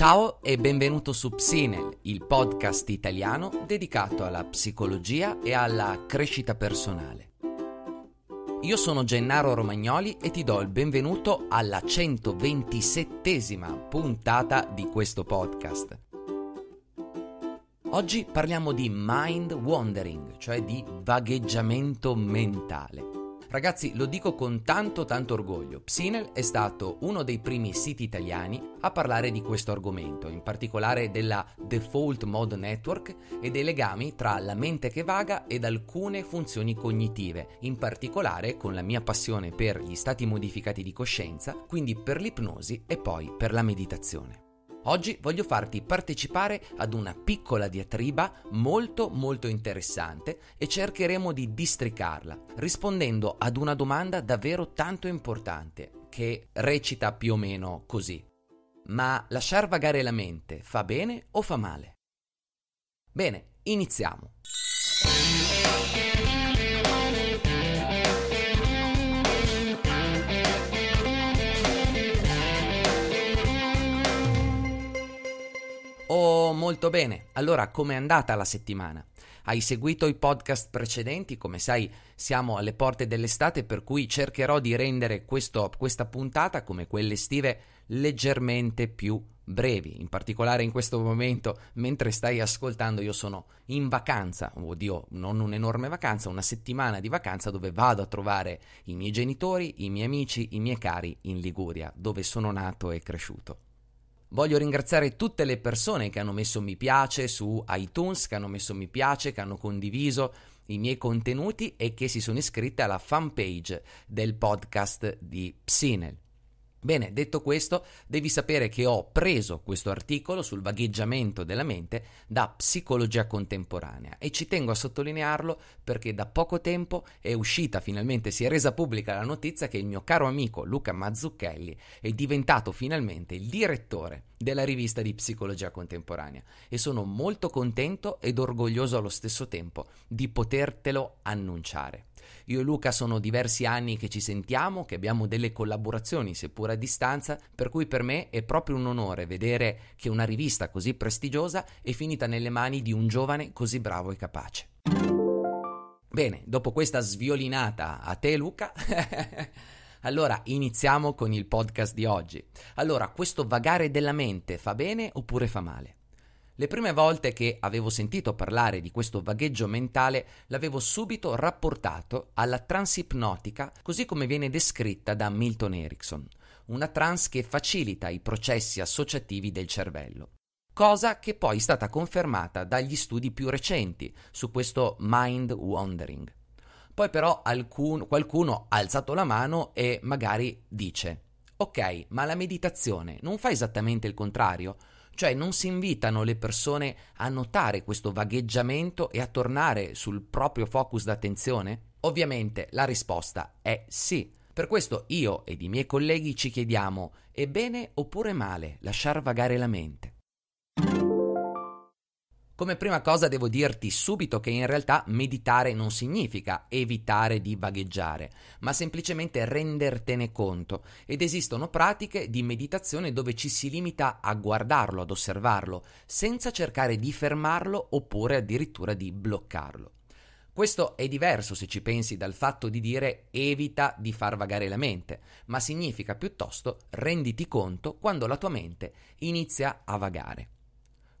Ciao e benvenuto su Psinel, il podcast italiano dedicato alla psicologia e alla crescita personale. Io sono Gennaro Romagnoli e ti do il benvenuto alla 127 puntata di questo podcast. Oggi parliamo di mind wandering, cioè di vagheggiamento mentale. Ragazzi, lo dico con tanto tanto orgoglio. Psinel è stato uno dei primi siti italiani a parlare di questo argomento, in particolare della Default Mode Network e dei legami tra la mente che vaga ed alcune funzioni cognitive, in particolare con la mia passione per gli stati modificati di coscienza, quindi per l'ipnosi e poi per la meditazione. Oggi voglio farti partecipare ad una piccola diatriba molto molto interessante e cercheremo di districarla rispondendo ad una domanda davvero tanto importante che recita più o meno così. Ma lasciar vagare la mente fa bene o fa male? Bene, iniziamo. Oh, molto bene. Allora, com'è andata la settimana? Hai seguito i podcast precedenti? Come sai, siamo alle porte dell'estate, per cui cercherò di rendere questo, questa puntata, come quelle estive, leggermente più brevi. In particolare in questo momento, mentre stai ascoltando, io sono in vacanza, oddio, non un'enorme vacanza, una settimana di vacanza dove vado a trovare i miei genitori, i miei amici, i miei cari in Liguria, dove sono nato e cresciuto. Voglio ringraziare tutte le persone che hanno messo mi piace su iTunes, che hanno messo mi piace, che hanno condiviso i miei contenuti e che si sono iscritte alla fanpage del podcast di Psinel. Bene, detto questo, devi sapere che ho preso questo articolo sul vagheggiamento della mente da Psicologia Contemporanea e ci tengo a sottolinearlo perché da poco tempo è uscita, finalmente si è resa pubblica la notizia che il mio caro amico Luca Mazzucchelli è diventato finalmente il direttore della rivista di Psicologia Contemporanea e sono molto contento ed orgoglioso allo stesso tempo di potertelo annunciare. Io e Luca sono diversi anni che ci sentiamo, che abbiamo delle collaborazioni, seppur lettura a distanza, per cui per me è proprio un onore vedere che una rivista così prestigiosa è finita nelle mani di un giovane così bravo e capace. Bene, dopo questa sviolinata a te Luca, allora iniziamo con il podcast di oggi. Allora, questo vagare della mente fa bene oppure fa male? Le prime volte che avevo sentito parlare di questo vagheggio mentale l'avevo subito rapportato alla transipnotica così come viene descritta da Milton Erickson una trans che facilita i processi associativi del cervello. Cosa che poi è stata confermata dagli studi più recenti su questo mind wandering. Poi però alcun, qualcuno ha alzato la mano e magari dice, ok, ma la meditazione non fa esattamente il contrario? cioè non si invitano le persone a notare questo vagheggiamento e a tornare sul proprio focus d'attenzione? Ovviamente la risposta è sì, per questo io ed i miei colleghi ci chiediamo, è bene oppure male lasciar vagare la mente? Come prima cosa devo dirti subito che in realtà meditare non significa evitare di vagheggiare, ma semplicemente rendertene conto ed esistono pratiche di meditazione dove ci si limita a guardarlo, ad osservarlo, senza cercare di fermarlo oppure addirittura di bloccarlo. Questo è diverso se ci pensi dal fatto di dire evita di far vagare la mente, ma significa piuttosto renditi conto quando la tua mente inizia a vagare.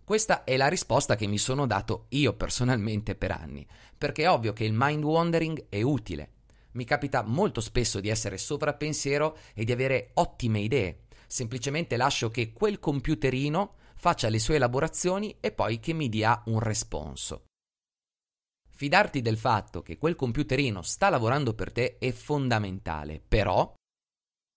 Questa è la risposta che mi sono dato io personalmente per anni, perché è ovvio che il mind wandering è utile. Mi capita molto spesso di essere sovrappensiero e di avere ottime idee. Semplicemente lascio che quel computerino faccia le sue elaborazioni e poi che mi dia un responso. Fidarti del fatto che quel computerino sta lavorando per te è fondamentale, però,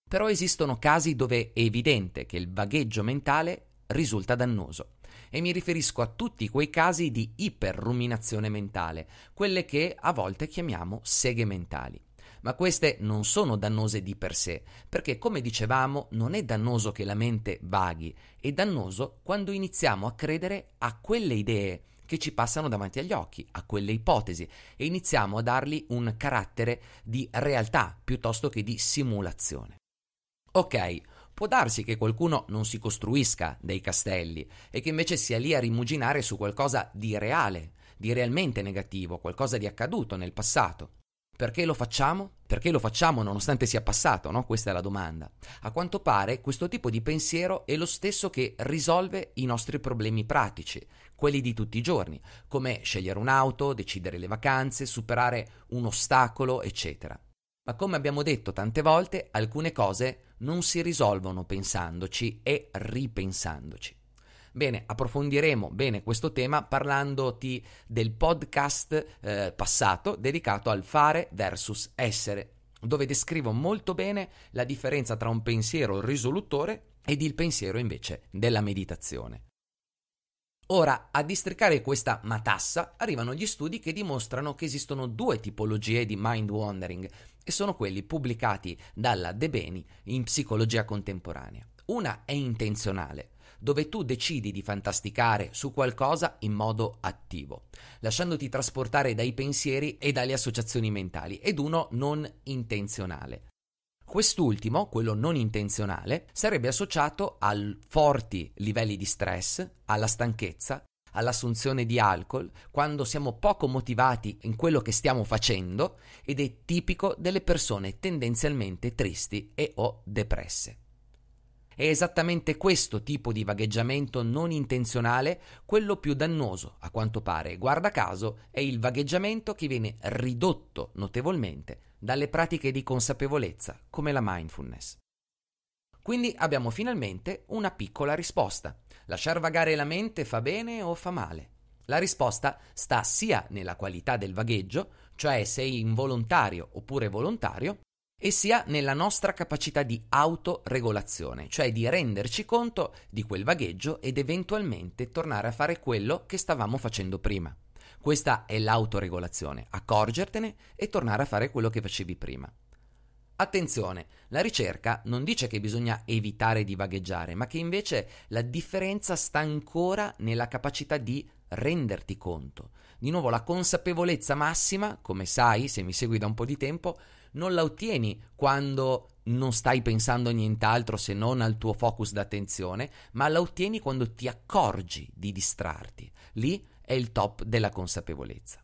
però esistono casi dove è evidente che il vagheggio mentale risulta dannoso. E mi riferisco a tutti quei casi di iperruminazione mentale, quelle che a volte chiamiamo seghe mentali ma queste non sono dannose di per sé, perché come dicevamo non è dannoso che la mente vaghi, è dannoso quando iniziamo a credere a quelle idee che ci passano davanti agli occhi, a quelle ipotesi, e iniziamo a dargli un carattere di realtà piuttosto che di simulazione. Ok, può darsi che qualcuno non si costruisca dei castelli e che invece sia lì a rimuginare su qualcosa di reale, di realmente negativo, qualcosa di accaduto nel passato. Perché lo facciamo? Perché lo facciamo nonostante sia passato, no? Questa è la domanda. A quanto pare questo tipo di pensiero è lo stesso che risolve i nostri problemi pratici, quelli di tutti i giorni, come scegliere un'auto, decidere le vacanze, superare un ostacolo, eccetera. Ma come abbiamo detto tante volte, alcune cose non si risolvono pensandoci e ripensandoci. Bene, approfondiremo bene questo tema parlandoti del podcast eh, passato dedicato al fare versus essere, dove descrivo molto bene la differenza tra un pensiero risolutore ed il pensiero invece della meditazione. Ora, a districare questa matassa arrivano gli studi che dimostrano che esistono due tipologie di mind wandering e sono quelli pubblicati dalla De Beni in Psicologia Contemporanea. Una è intenzionale, dove tu decidi di fantasticare su qualcosa in modo attivo, lasciandoti trasportare dai pensieri e dalle associazioni mentali, ed uno non intenzionale. Quest'ultimo, quello non intenzionale, sarebbe associato a forti livelli di stress, alla stanchezza, all'assunzione di alcol, quando siamo poco motivati in quello che stiamo facendo ed è tipico delle persone tendenzialmente tristi e o depresse. È esattamente questo tipo di vagheggiamento non intenzionale quello più dannoso, a quanto pare, guarda caso, è il vagheggiamento che viene ridotto notevolmente dalle pratiche di consapevolezza come la mindfulness. Quindi abbiamo finalmente una piccola risposta. Lasciar vagare la mente fa bene o fa male? La risposta sta sia nella qualità del vagheggio, cioè se è involontario oppure volontario, e sia nella nostra capacità di autoregolazione, cioè di renderci conto di quel vagheggio ed eventualmente tornare a fare quello che stavamo facendo prima. Questa è l'autoregolazione, accorgertene e tornare a fare quello che facevi prima. Attenzione, la ricerca non dice che bisogna evitare di vagheggiare, ma che invece la differenza sta ancora nella capacità di renderti conto. Di nuovo la consapevolezza massima, come sai se mi segui da un po' di tempo, non la ottieni quando non stai pensando a nient'altro se non al tuo focus d'attenzione, ma la ottieni quando ti accorgi di distrarti. Lì è il top della consapevolezza.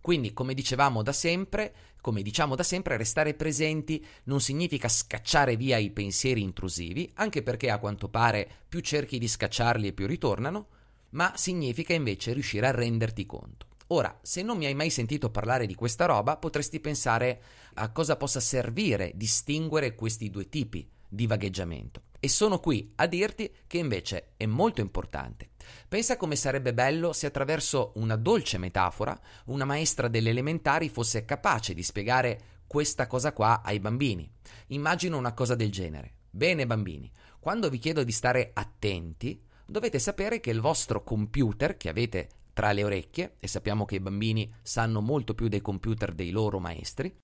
Quindi, come dicevamo da sempre, come diciamo da sempre, restare presenti non significa scacciare via i pensieri intrusivi, anche perché a quanto pare più cerchi di scacciarli e più ritornano, ma significa invece riuscire a renderti conto. Ora, se non mi hai mai sentito parlare di questa roba, potresti pensare a cosa possa servire distinguere questi due tipi di vagheggiamento. E sono qui a dirti che invece è molto importante. Pensa come sarebbe bello se attraverso una dolce metafora una maestra delle elementari fosse capace di spiegare questa cosa qua ai bambini. Immagino una cosa del genere. Bene bambini, quando vi chiedo di stare attenti, dovete sapere che il vostro computer che avete tra le orecchie, e sappiamo che i bambini sanno molto più dei computer dei loro maestri,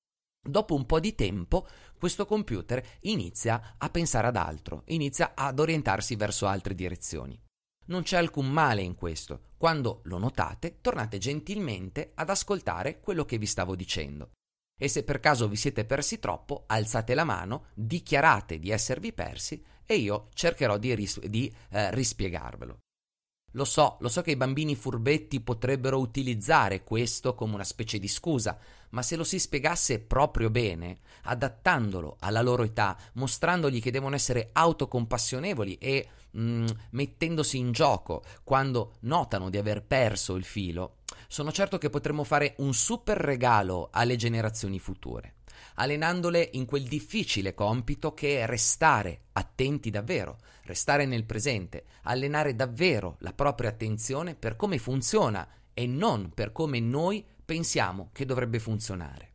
Dopo un po' di tempo questo computer inizia a pensare ad altro, inizia ad orientarsi verso altre direzioni. Non c'è alcun male in questo. Quando lo notate, tornate gentilmente ad ascoltare quello che vi stavo dicendo. E se per caso vi siete persi troppo, alzate la mano, dichiarate di esservi persi e io cercherò di, ris- di eh, rispiegarvelo. Lo so, lo so che i bambini furbetti potrebbero utilizzare questo come una specie di scusa, ma se lo si spiegasse proprio bene, adattandolo alla loro età, mostrandogli che devono essere autocompassionevoli e mh, mm, mettendosi in gioco quando notano di aver perso il filo, sono certo che potremmo fare un super regalo alle generazioni future allenandole in quel difficile compito che è restare attenti davvero, restare nel presente, allenare davvero la propria attenzione per come funziona e non per come noi pensiamo che dovrebbe funzionare.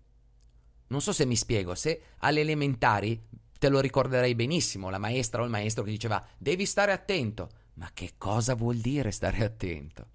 Non so se mi spiego, se alle elementari te lo ricorderei benissimo, la maestra o il maestro che diceva devi stare attento, ma che cosa vuol dire stare attento?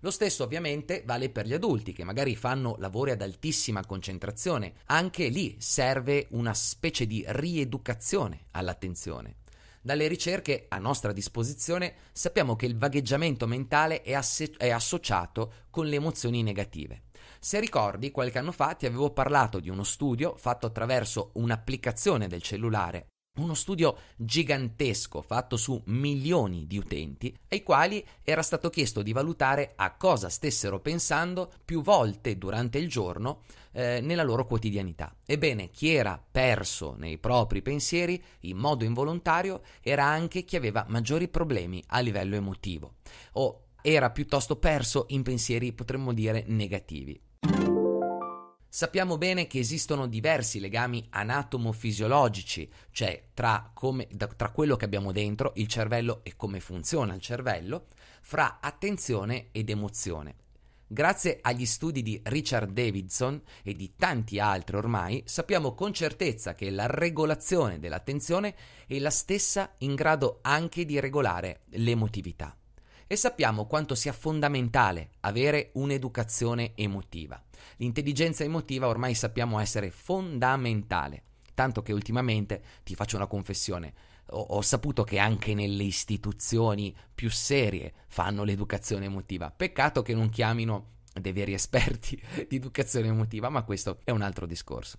Lo stesso ovviamente vale per gli adulti che magari fanno lavori ad altissima concentrazione. Anche lì serve una specie di rieducazione all'attenzione. Dalle ricerche a nostra disposizione sappiamo che il vagheggiamento mentale è, asse- è associato con le emozioni negative. Se ricordi, qualche anno fa ti avevo parlato di uno studio fatto attraverso un'applicazione del cellulare uno studio gigantesco fatto su milioni di utenti, ai quali era stato chiesto di valutare a cosa stessero pensando più volte durante il giorno eh, nella loro quotidianità. Ebbene, chi era perso nei propri pensieri in modo involontario era anche chi aveva maggiori problemi a livello emotivo o era piuttosto perso in pensieri, potremmo dire, negativi. Sappiamo bene che esistono diversi legami anatomo-fisiologici, cioè tra, come, tra, quello che abbiamo dentro, il cervello e come funziona il cervello, fra attenzione ed emozione. Grazie agli studi di Richard Davidson e di tanti altri ormai, sappiamo con certezza che la regolazione dell'attenzione è la stessa in grado anche di regolare l'emotività e sappiamo quanto sia fondamentale avere un'educazione emotiva. L'intelligenza emotiva ormai sappiamo essere fondamentale, tanto che ultimamente ti faccio una confessione. Ho, ho saputo che anche nelle istituzioni più serie fanno l'educazione emotiva. Peccato che non chiamino dei veri esperti di educazione emotiva, ma questo è un altro discorso.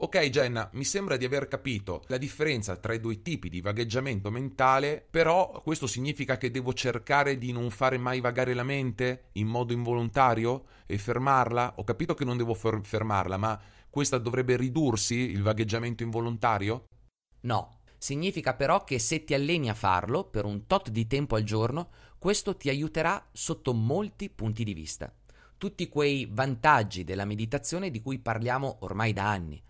Ok Jenna, mi sembra di aver capito la differenza tra i due tipi di vagheggiamento mentale, però questo significa che devo cercare di non fare mai vagare la mente in modo involontario e fermarla? Ho capito che non devo fermarla, ma questa dovrebbe ridursi il vagheggiamento involontario? No, significa però che se ti alleni a farlo per un tot di tempo al giorno, questo ti aiuterà sotto molti punti di vista. Tutti quei vantaggi della meditazione di cui parliamo ormai da anni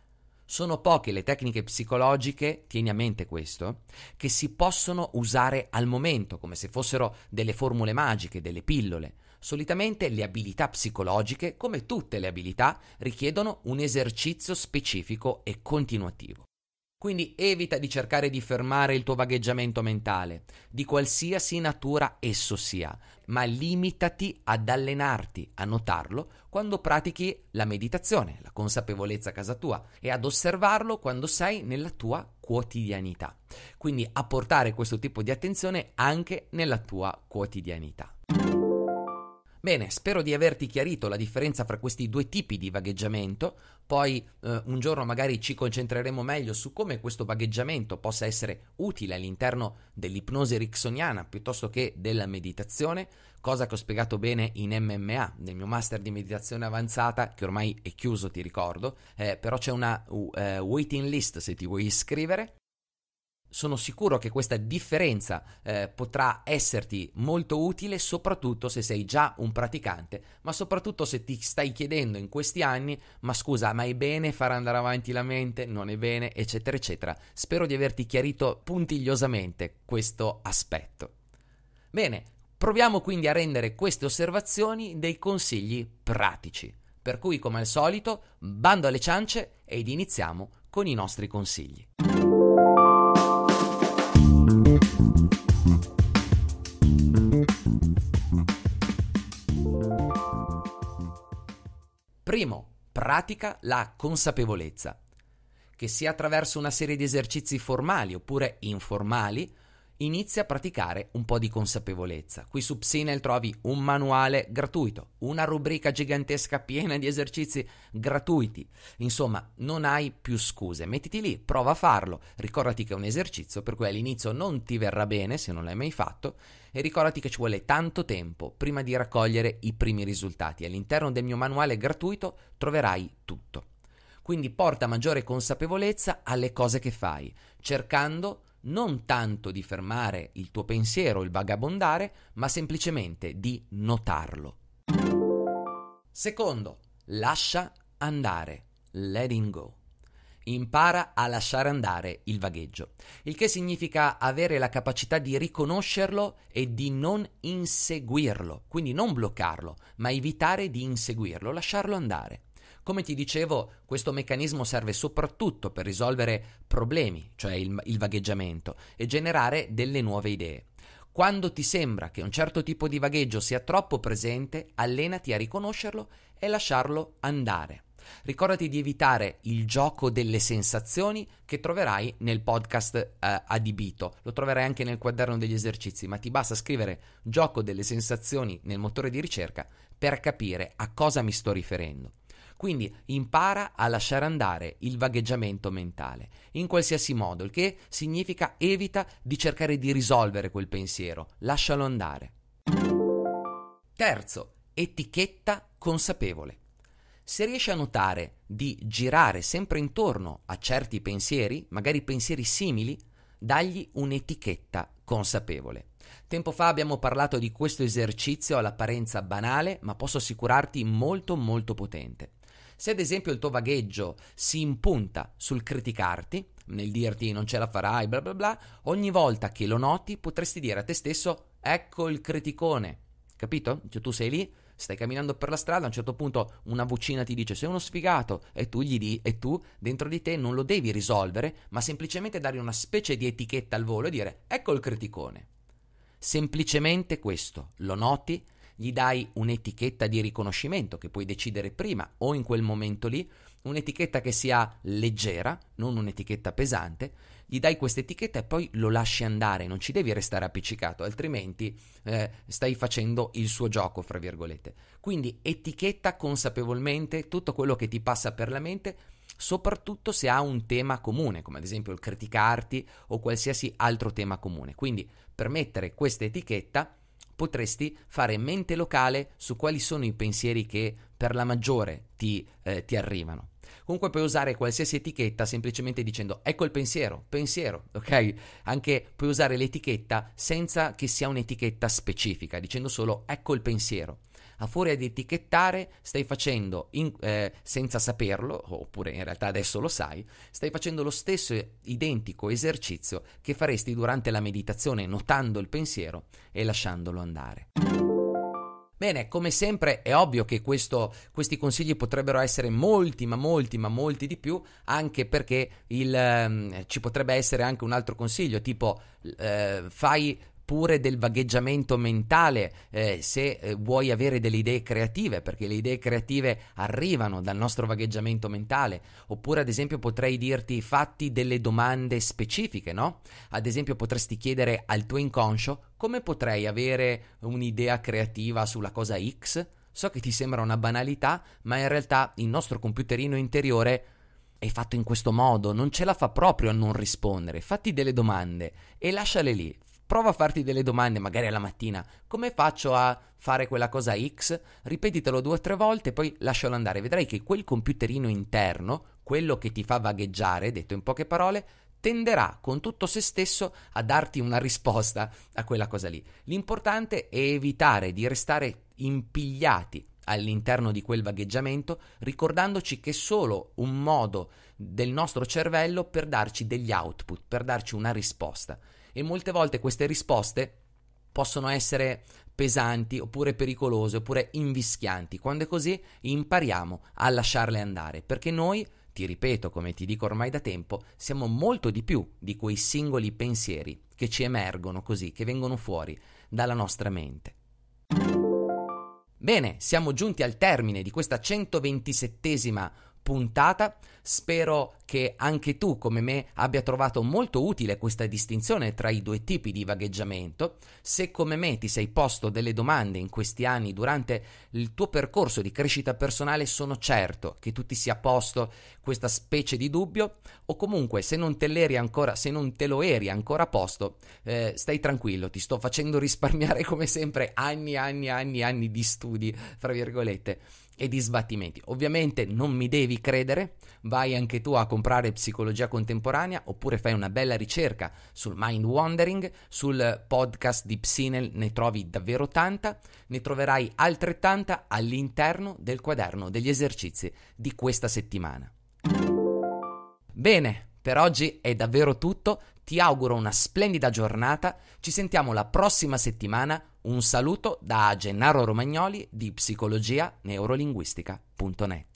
sono poche le tecniche psicologiche, tieni a mente questo, che si possono usare al momento, come se fossero delle formule magiche, delle pillole. Solitamente le abilità psicologiche, come tutte le abilità, richiedono un esercizio specifico e continuativo. Quindi evita di cercare di fermare il tuo vagheggiamento mentale, di qualsiasi natura esso sia, ma limitati ad allenarti a notarlo quando pratichi la meditazione, la consapevolezza a casa tua e ad osservarlo quando sei nella tua quotidianità. Quindi a portare questo tipo di attenzione anche nella tua quotidianità. Bene, spero di averti chiarito la differenza fra questi due tipi di vagheggiamento, poi eh, un giorno magari ci concentreremo meglio su come questo vagheggiamento possa essere utile all'interno dell'ipnosi ericksoniana piuttosto che della meditazione, cosa che ho spiegato bene in MMA, nel mio master di meditazione avanzata, che ormai è chiuso ti ricordo, eh, però c'è una uh, waiting list se ti vuoi iscrivere, sono sicuro che questa differenza eh, potrà esserti molto utile soprattutto se sei già un praticante, ma soprattutto se ti stai chiedendo in questi anni, ma scusa, ma è bene far andare avanti la mente, non è bene, eccetera, eccetera. Spero di averti chiarito puntigliosamente questo aspetto. Bene, proviamo quindi a rendere queste osservazioni dei consigli pratici. Per cui, come al solito, bando alle ciance ed iniziamo con i nostri consigli. Primo, pratica la consapevolezza, che sia attraverso una serie di esercizi formali oppure informali, inizia a praticare un po' di consapevolezza. Qui su Psinel trovi un manuale gratuito, una rubrica gigantesca piena di esercizi gratuiti. Insomma, non hai più scuse. Mettiti lì, prova a farlo. Ricordati che è un esercizio per cui all'inizio non ti verrà bene se non l'hai mai fatto e ricordati che ci vuole tanto tempo prima di raccogliere i primi risultati. All'interno del mio manuale gratuito troverai tutto. Quindi porta maggiore consapevolezza alle cose che fai, cercando non tanto di fermare il tuo pensiero, il vagabondare, ma semplicemente di notarlo. Secondo, lascia andare, letting go. Impara a lasciare andare il vagheggio, il che significa avere la capacità di riconoscerlo e di non inseguirlo, quindi non bloccarlo, ma evitare di inseguirlo, lasciarlo andare. Come ti dicevo, questo meccanismo serve soprattutto per risolvere problemi, cioè il, il vagheggiamento, e generare delle nuove idee. Quando ti sembra che un certo tipo di vagheggio sia troppo presente, allenati a riconoscerlo e lasciarlo andare. Ricordati di evitare il gioco delle sensazioni che troverai nel podcast eh, adibito. Lo troverai anche nel quaderno degli esercizi, ma ti basta scrivere gioco delle sensazioni nel motore di ricerca per capire a cosa mi sto riferendo. Quindi impara a lasciare andare il vagheggiamento mentale, in qualsiasi modo, il che significa evita di cercare di risolvere quel pensiero, lascialo andare. Terzo, etichetta consapevole. Se riesci a notare di girare sempre intorno a certi pensieri, magari pensieri simili, dagli un'etichetta consapevole. Tempo fa abbiamo parlato di questo esercizio all'apparenza banale, ma posso assicurarti molto molto potente. Se ad esempio il tuo vagheggio si impunta sul criticarti, nel dirti non ce la farai, bla bla bla, ogni volta che lo noti potresti dire a te stesso ecco il criticone. Capito? Cioè, tu sei lì, stai camminando per la strada, a un certo punto una vocina ti dice sei uno sfigato e tu gli di e tu dentro di te non lo devi risolvere, ma semplicemente dare una specie di etichetta al volo e dire ecco il criticone. Semplicemente questo, lo noti, gli dai un'etichetta di riconoscimento che puoi decidere prima o in quel momento lì, un'etichetta che sia leggera, non un'etichetta pesante, gli dai questa etichetta e poi lo lasci andare, non ci devi restare appiccicato, altrimenti eh, stai facendo il suo gioco, fra virgolette. Quindi etichetta consapevolmente tutto quello che ti passa per la mente, soprattutto se ha un tema comune, come ad esempio il criticarti o qualsiasi altro tema comune. Quindi per questa etichetta potresti fare mente locale su quali sono i pensieri che per la maggiore ti, eh, ti arrivano. Comunque puoi usare qualsiasi etichetta semplicemente dicendo ecco il pensiero, pensiero, ok? Anche puoi usare l'etichetta senza che sia un'etichetta specifica, dicendo solo ecco il pensiero a furia di etichettare stai facendo in, eh, senza saperlo, oppure in realtà adesso lo sai, stai facendo lo stesso identico esercizio che faresti durante la meditazione notando il pensiero e lasciandolo andare. Bene, come sempre è ovvio che questo, questi consigli potrebbero essere molti, ma molti, ma molti di più, anche perché il, um, ci potrebbe essere anche un altro consiglio, tipo eh, fai oppure del vagheggiamento mentale eh, se eh, vuoi avere delle idee creative, perché le idee creative arrivano dal nostro vagheggiamento mentale, oppure ad esempio potrei dirti fatti delle domande specifiche, no? Ad esempio potresti chiedere al tuo inconscio come potrei avere un'idea creativa sulla cosa X? So che ti sembra una banalità, ma in realtà il nostro computerino interiore è fatto in questo modo, non ce la fa proprio a non rispondere. Fatti delle domande e lasciale lì, Prova a farti delle domande, magari alla mattina. Come faccio a fare quella cosa X? Ripetitelo due o tre volte, e poi lascialo andare. Vedrai che quel computerino interno, quello che ti fa vagheggiare, detto in poche parole, tenderà con tutto se stesso a darti una risposta a quella cosa lì. L'importante è evitare di restare impigliati all'interno di quel vagheggiamento, ricordandoci che è solo un modo del nostro cervello per darci degli output, per darci una risposta e molte volte queste risposte possono essere pesanti oppure pericolose oppure invischianti. Quando è così impariamo a lasciarle andare perché noi ti ripeto, come ti dico ormai da tempo, siamo molto di più di quei singoli pensieri che ci emergono così, che vengono fuori dalla nostra mente. Bene, siamo giunti al termine di questa 127esima puntata. Spero che anche tu, come me, abbia trovato molto utile questa distinzione tra i due tipi di vagheggiamento. Se come me ti sei posto delle domande in questi anni durante il tuo percorso di crescita personale, sono certo che tu ti sia posto questa specie di dubbio o comunque se non te, ancora, se non te lo eri ancora posto, eh, stai tranquillo, ti sto facendo risparmiare come sempre anni, anni, anni, anni di studi, fra virgolette e di sbattimenti. Ovviamente non mi devi credere, vai anche tu a comprare psicologia contemporanea oppure fai una bella ricerca sul mind wandering, sul podcast di Psinel ne trovi davvero tanta, ne troverai altrettanta all'interno del quaderno degli esercizi di questa settimana. Bene, per oggi è davvero tutto, ti auguro una splendida giornata, ci sentiamo la prossima settimana. Un saluto da Gennaro Romagnoli di psicologia neurolinguistica.net.